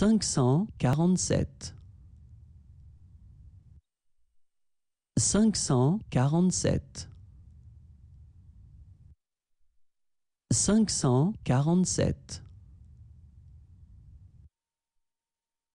cinq cent quarante-sept. Cinq cent quarante-sept. Cinq cent quarante-sept.